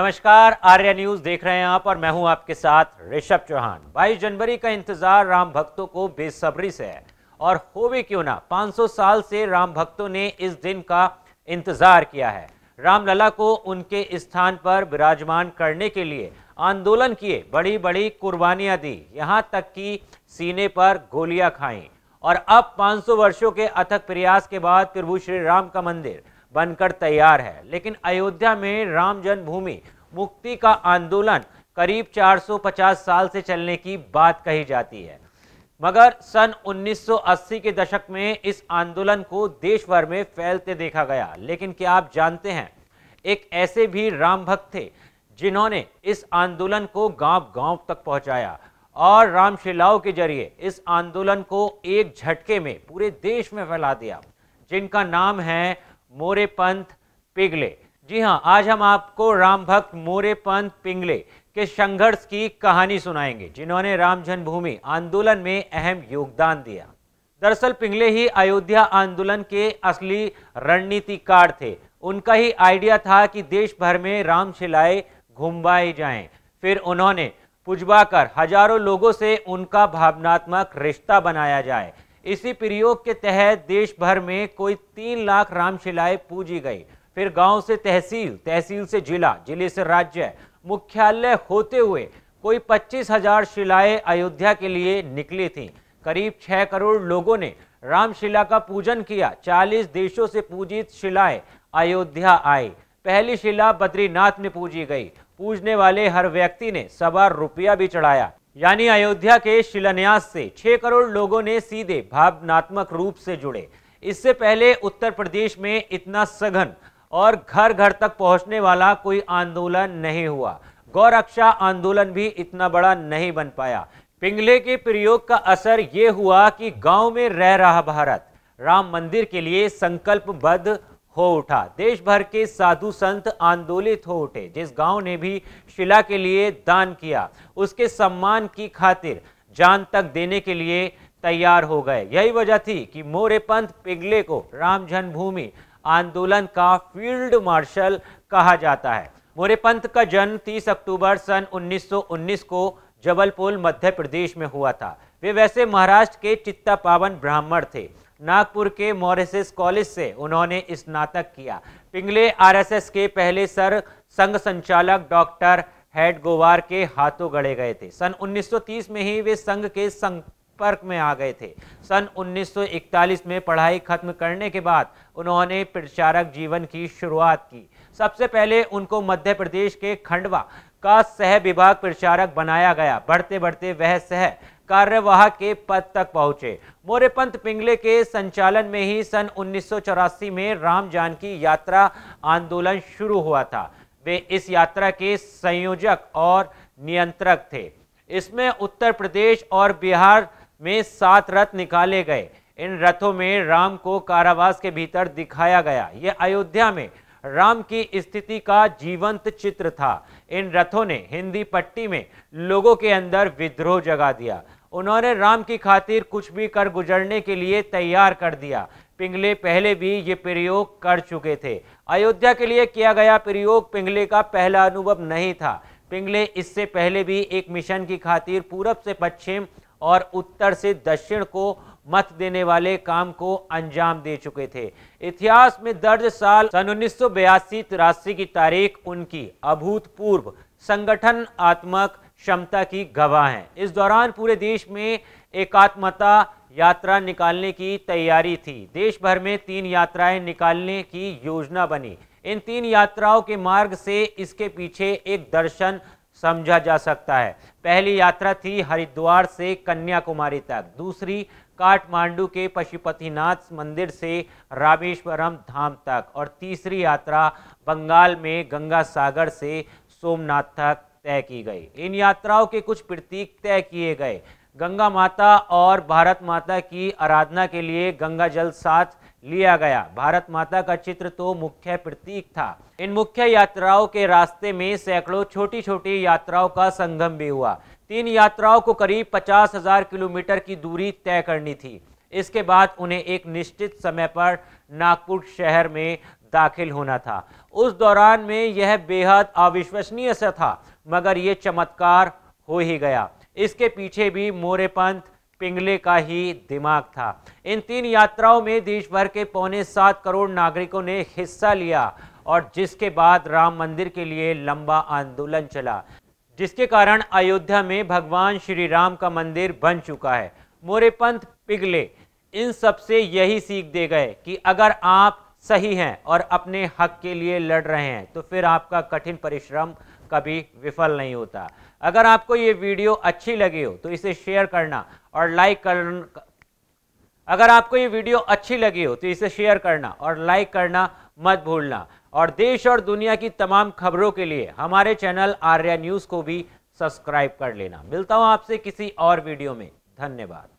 नमस्कार आर्या न्यूज देख रहे हैं आप और मैं हूं आपके साथ ऋषभ चौहान 22 जनवरी का इंतजार राम भक्तों को बेसब्री से है और हो भी क्यों ना 500 साल से राम भक्तों ने इस दिन का इंतजार किया है रामलला को उनके स्थान पर विराजमान करने के लिए आंदोलन किए बड़ी बड़ी कुर्बानियां दी यहाँ तक कि सीने पर गोलियां खाई और अब 500 वर्षों के अथक प्रयास के बाद प्रभु श्री राम का मंदिर बनकर तैयार है लेकिन अयोध्या में राम जन्मभूमि मुक्ति का आंदोलन करीब 450 साल से चलने की बात कही जाती है मगर सन 1980 के दशक में इस आंदोलन को देश भर में फैलते देखा गया लेकिन क्या आप जानते हैं एक ऐसे भी राम भक्त थे जिन्होंने इस आंदोलन को गांव-गांव तक पहुंचाया और रामशिलाओं के जरिए इस आंदोलन को एक झटके में पूरे देश में फैला दिया जिनका नाम है मोरे पंथ पिंगले जी हाँ आज हम आपको राम भक्त मोरे पंथ पिंगले के संघर्ष की कहानी सुनाएंगे जिन्होंने राम जन्मभूमि आंदोलन में अहम योगदान दिया दरअसल पिंगले ही अयोध्या आंदोलन के असली रणनीतिकार थे उनका ही आइडिया था कि देश भर में राम शिलाए घुमवाए जाएं। फिर उन्होंने पुजवा कर हजारों लोगों से उनका भावनात्मक रिश्ता बनाया जाए इसी प्रयोग के तहत देश भर में कोई तीन लाख रामशिलाएं पूजी गई फिर गांव से तहसील तहसील से जिला जिले से राज्य मुख्यालय होते हुए कोई पच्चीस हजार शिलाएं अयोध्या के लिए निकली थीं करीब छह करोड़ लोगों ने रामशिला का पूजन किया चालीस देशों से पूजित शिलाएं अयोध्या आई पहली शिला बद्रीनाथ में पूजी गई पूजने वाले हर व्यक्ति ने सवा रुपया भी चढ़ाया यानी अयोध्या के शिलान्यास से छह करोड़ लोगों ने सीधे भावनात्मक रूप से जुड़े इससे पहले उत्तर प्रदेश में इतना सघन और घर घर तक पहुंचने वाला कोई आंदोलन नहीं हुआ गौरक्षा आंदोलन भी इतना बड़ा नहीं बन पाया पिंगले के प्रयोग का असर ये हुआ कि गांव में रह रहा भारत राम मंदिर के लिए संकल्पबद्ध हो उठा देश भर के साधु संत आंदोलित हो उठे जिस गांव ने भी शिला के लिए दान किया उसके सम्मान की खातिर जान तक देने के लिए तैयार हो गए यही वजह थी कि मोरे पंथ पिघले को राम जन्मभूमि आंदोलन का फील्ड मार्शल कहा जाता है मोरे पंथ का जन्म 30 अक्टूबर सन 1919 को जबलपुर मध्य प्रदेश में हुआ था वे वैसे महाराष्ट्र के चित्ता पावन ब्राह्मण थे नागपुर के मॉरिसिस कॉलेज से उन्होंने स्नातक किया पिंगले आरएसएस के पहले सर संघ संचालक डॉक्टर हेड गोवार के हाथों गड़े गए थे सन 1930 में ही वे संघ के संपर्क में आ गए थे सन 1941 में पढ़ाई खत्म करने के बाद उन्होंने प्रचारक जीवन की शुरुआत की सबसे पहले उनको मध्य प्रदेश के खंडवा का सह विभाग प्रचारक बनाया गया बढ़ते बढ़ते वह सह कार्यवाह के पद तक पहुंचे मोरेपंत पिंगले के संचालन में ही सन उन्नीस में राम जानकी यात्रा आंदोलन शुरू हुआ था वे इस यात्रा के संयोजक और नियंत्रक थे इसमें उत्तर प्रदेश और बिहार में सात रथ निकाले गए इन रथों में राम को कारावास के भीतर दिखाया गया यह अयोध्या में राम की स्थिति का जीवंत चित्र था इन रथों ने हिंदी पट्टी में लोगों के अंदर विद्रोह जगा दिया उन्होंने राम की खातिर कुछ भी कर गुजरने के लिए तैयार कर दिया पिंगले पहले भी ये प्रयोग कर चुके थे अयोध्या के लिए किया गया प्रयोग पिंगले का पहला अनुभव नहीं था पिंगले इससे पहले भी एक मिशन की खातिर पूरब से पश्चिम और उत्तर से दक्षिण को मत देने वाले काम को अंजाम दे चुके थे इतिहास में दर्ज साल सन उन्नीस सौ की तारीख उनकी अभूतपूर्व संगठन आत्मक क्षमता की गवाह हैं इस दौरान पूरे देश में एकात्मता यात्रा निकालने की तैयारी थी देश भर में तीन यात्राएं निकालने की योजना बनी इन तीन यात्राओं के मार्ग से इसके पीछे एक दर्शन समझा जा सकता है पहली यात्रा थी हरिद्वार से कन्याकुमारी तक दूसरी काठमांडू के पशुपतिनाथ मंदिर से रामेश्वरम धाम तक और तीसरी यात्रा बंगाल में गंगा सागर से सोमनाथ तक तय की गई इन यात्राओं के कुछ प्रतीक तय किए गए गंगा माता और भारत माता की आराधना के लिए गंगा जल साथ लिया गया भारत माता का चित्र तो मुख्य प्रतीक था इन मुख्य यात्राओं के रास्ते में सैकड़ों छोटी छोटी यात्राओं का संगम भी हुआ तीन यात्राओं को करीब पचास हजार किलोमीटर की दूरी तय करनी थी इसके बाद उन्हें एक निश्चित समय पर नागपुर शहर में दाखिल होना था उस दौरान में यह बेहद अविश्वसनीय सा था मगर ये चमत्कार हो ही गया इसके पीछे भी मोरेपंथ पिंगले का ही दिमाग था इन तीन यात्राओं में देश भर के पौने सात करोड़ नागरिकों ने हिस्सा लिया और जिसके बाद राम मंदिर के लिए लंबा आंदोलन चला जिसके कारण अयोध्या में भगवान श्री राम का मंदिर बन चुका है मोरेपंथ पिघले इन सबसे यही सीख दे गए कि अगर आप सही हैं और अपने हक के लिए लड़ रहे हैं तो फिर आपका कठिन परिश्रम कभी विफल नहीं होता अगर आपको ये वीडियो अच्छी लगी हो तो इसे शेयर करना और लाइक कर अगर आपको ये वीडियो अच्छी लगी हो तो इसे शेयर करना और लाइक करना मत भूलना और देश और दुनिया की तमाम खबरों के लिए हमारे चैनल आर्या न्यूज़ को भी सब्सक्राइब कर लेना मिलता हूँ आपसे किसी और वीडियो में धन्यवाद